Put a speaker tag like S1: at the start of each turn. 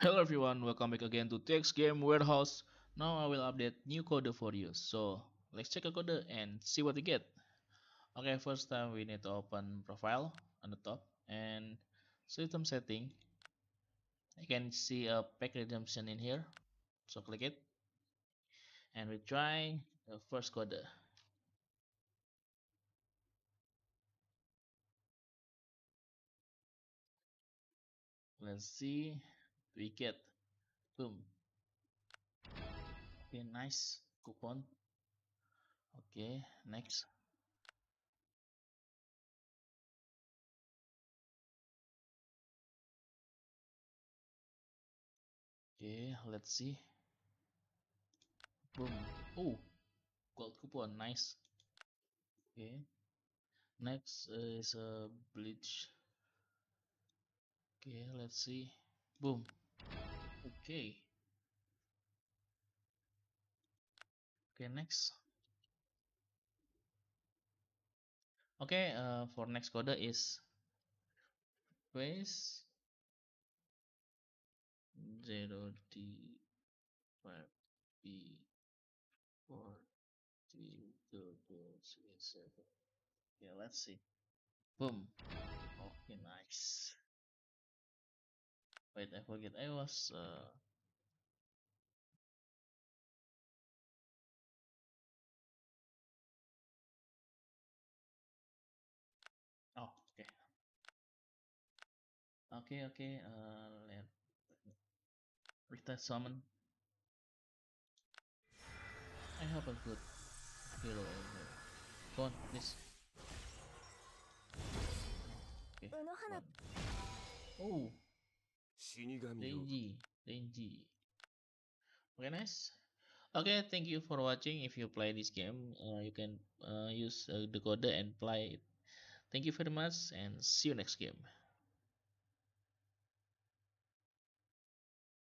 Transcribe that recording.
S1: Hello everyone, welcome back again to TX Game Warehouse. Now I will update new code for you. So let's check a code and see what we get. Okay, first time we need to open profile on the top and system setting. You can see a pack redemption in here. So click it. And we try
S2: the first code. Let's see
S1: wicket boom okay nice coupon
S2: okay next okay let's see boom oh
S1: gold coupon nice okay next is a uh, bleach okay let's see boom okay okay next okay uh, for next
S2: coder is base 0 d 5 b 4 2 2 7 yeah let's see boom okay nice Wait, I forget. I was. Uh... Oh, okay. Okay, okay. Uh, let retest summon. I
S1: have a good hero over here. Go on, please. Okay. Go on. Oh. Renji, Renji. Okay, nice. Okay, thank you for watching. If you play this game, uh, you can uh, use uh, the code and play it. Thank you very
S2: much and see you next game.